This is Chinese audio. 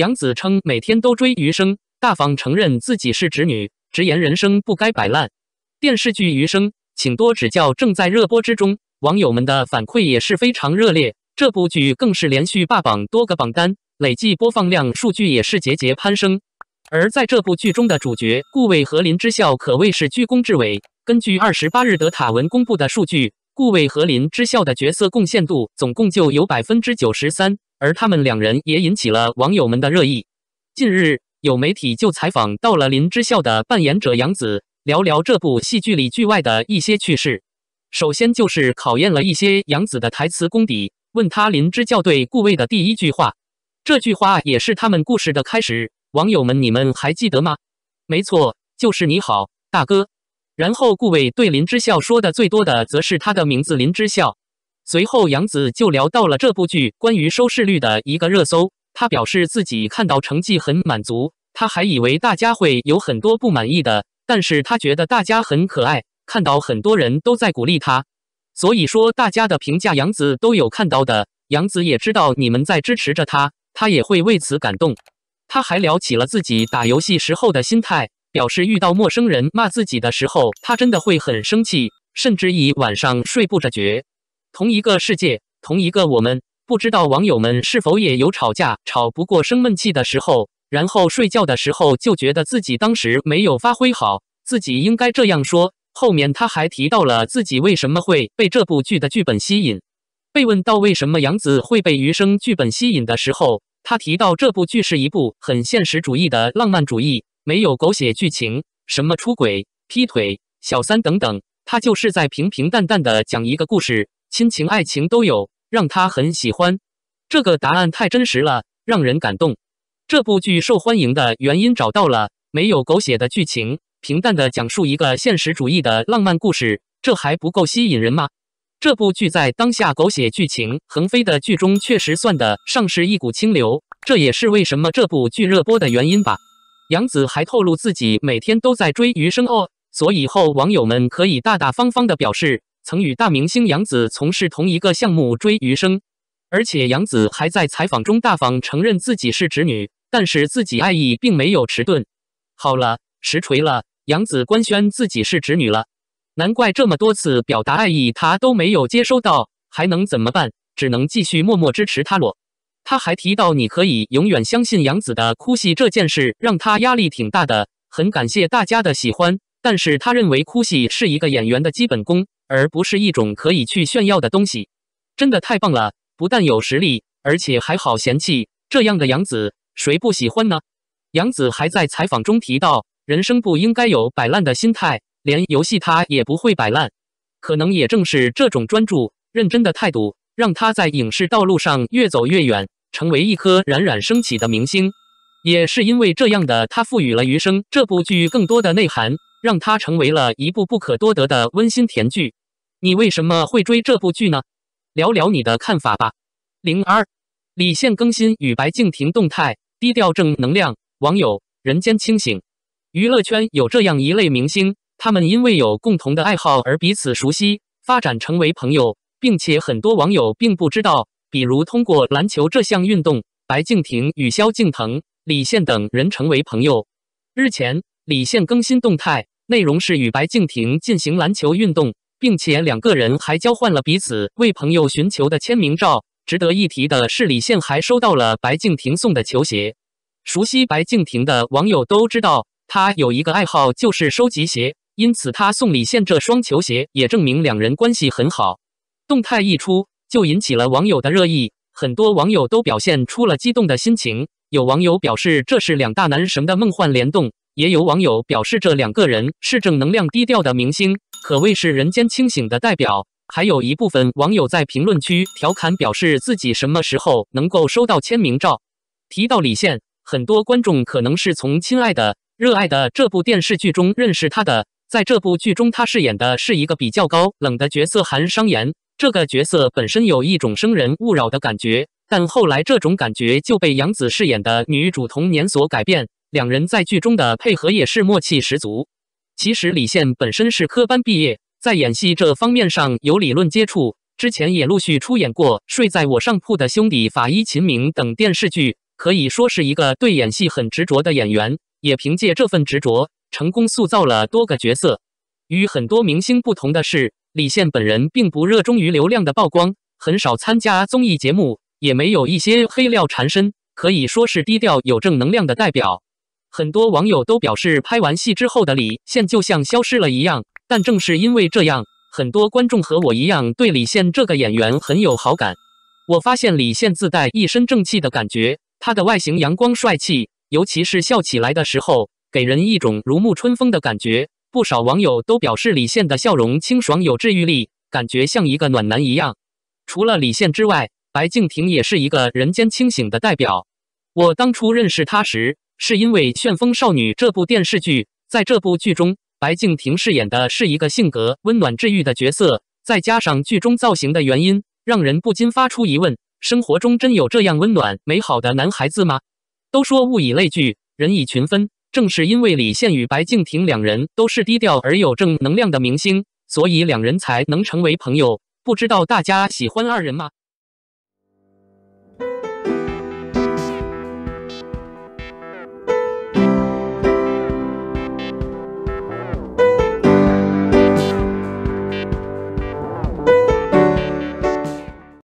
杨子称每天都追《余生》，大方承认自己是侄女，直言人生不该摆烂。电视剧《余生》，请多指教，正在热播之中，网友们的反馈也是非常热烈。这部剧更是连续霸榜多个榜单，累计播放量数据也是节节攀升。而在这部剧中的主角顾伟和林之校可谓是居功至伟。根据二十八日德塔文公布的数据。顾魏和林之孝的角色贡献度总共就有百分之九十三，而他们两人也引起了网友们的热议。近日，有媒体就采访到了林之孝的扮演者杨子，聊聊这部戏剧里剧外的一些趣事。首先就是考验了一些杨子的台词功底，问他林之孝对顾魏的第一句话，这句话也是他们故事的开始。网友们，你们还记得吗？没错，就是你好，大哥。然后顾伟对林之孝说的最多的则是他的名字林之孝。随后杨子就聊到了这部剧关于收视率的一个热搜，他表示自己看到成绩很满足，他还以为大家会有很多不满意的，但是他觉得大家很可爱，看到很多人都在鼓励他，所以说大家的评价杨子都有看到的，杨子也知道你们在支持着他，他也会为此感动。他还聊起了自己打游戏时候的心态。表示遇到陌生人骂自己的时候，他真的会很生气，甚至一晚上睡不着觉。同一个世界，同一个我们，不知道网友们是否也有吵架、吵不过生闷气的时候，然后睡觉的时候就觉得自己当时没有发挥好，自己应该这样说。后面他还提到了自己为什么会被这部剧的剧本吸引。被问到为什么杨紫会被《余生》剧本吸引的时候，他提到这部剧是一部很现实主义的浪漫主义。没有狗血剧情，什么出轨、劈腿、小三等等，他就是在平平淡淡的讲一个故事，亲情、爱情都有，让他很喜欢。这个答案太真实了，让人感动。这部剧受欢迎的原因找到了，没有狗血的剧情，平淡的讲述一个现实主义的浪漫故事，这还不够吸引人吗？这部剧在当下狗血剧情横飞的剧中，确实算得上是一股清流，这也是为什么这部剧热播的原因吧。杨子还透露自己每天都在追《余生哦》，所以后网友们可以大大方方的表示曾与大明星杨子从事同一个项目追《余生》，而且杨子还在采访中大方承认自己是侄女，但是自己爱意并没有迟钝。好了，实锤了，杨子官宣自己是侄女了，难怪这么多次表达爱意他都没有接收到，还能怎么办？只能继续默默支持他了。他还提到，你可以永远相信杨子的哭戏这件事让他压力挺大的，很感谢大家的喜欢。但是他认为哭戏是一个演员的基本功，而不是一种可以去炫耀的东西。真的太棒了，不但有实力，而且还好嫌弃这样的杨子，谁不喜欢呢？杨子还在采访中提到，人生不应该有摆烂的心态，连游戏他也不会摆烂。可能也正是这种专注认真的态度。让他在影视道路上越走越远，成为一颗冉冉升起的明星。也是因为这样的，他赋予了《余生》这部剧更多的内涵，让它成为了一部不可多得的温馨甜剧。你为什么会追这部剧呢？聊聊你的看法吧。零二，李现更新与白敬亭动态，低调正能量。网友：人间清醒。娱乐圈有这样一类明星，他们因为有共同的爱好而彼此熟悉，发展成为朋友。并且很多网友并不知道，比如通过篮球这项运动，白敬亭与萧敬腾、李现等人成为朋友。日前，李现更新动态，内容是与白敬亭进行篮球运动，并且两个人还交换了彼此为朋友寻求的签名照。值得一提的是，李现还收到了白敬亭送的球鞋。熟悉白敬亭的网友都知道，他有一个爱好就是收集鞋，因此他送李现这双球鞋也证明两人关系很好。动态一出就引起了网友的热议，很多网友都表现出了激动的心情。有网友表示这是两大男神的梦幻联动，也有网友表示这两个人是正能量低调的明星，可谓是人间清醒的代表。还有一部分网友在评论区调侃，表示自己什么时候能够收到签名照。提到李现，很多观众可能是从《亲爱的热爱的》这部电视剧中认识他的，在这部剧中他饰演的是一个比较高冷的角色韩商言。这个角色本身有一种生人勿扰的感觉，但后来这种感觉就被杨紫饰演的女主童年所改变。两人在剧中的配合也是默契十足。其实李现本身是科班毕业，在演戏这方面上有理论接触，之前也陆续出演过《睡在我上铺的兄弟》《法医秦明》等电视剧，可以说是一个对演戏很执着的演员。也凭借这份执着，成功塑造了多个角色。与很多明星不同的是。李现本人并不热衷于流量的曝光，很少参加综艺节目，也没有一些黑料缠身，可以说是低调有正能量的代表。很多网友都表示，拍完戏之后的李现就像消失了一样。但正是因为这样，很多观众和我一样对李现这个演员很有好感。我发现李现自带一身正气的感觉，他的外形阳光帅气，尤其是笑起来的时候，给人一种如沐春风的感觉。不少网友都表示李现的笑容清爽有治愈力，感觉像一个暖男一样。除了李现之外，白敬亭也是一个人间清醒的代表。我当初认识他时，是因为《旋风少女》这部电视剧。在这部剧中，白敬亭饰演的是一个性格温暖治愈的角色，再加上剧中造型的原因，让人不禁发出疑问：生活中真有这样温暖美好的男孩子吗？都说物以类聚，人以群分。正是因为李现与白敬亭两人都是低调而有正能量的明星，所以两人才能成为朋友。不知道大家喜欢二人吗？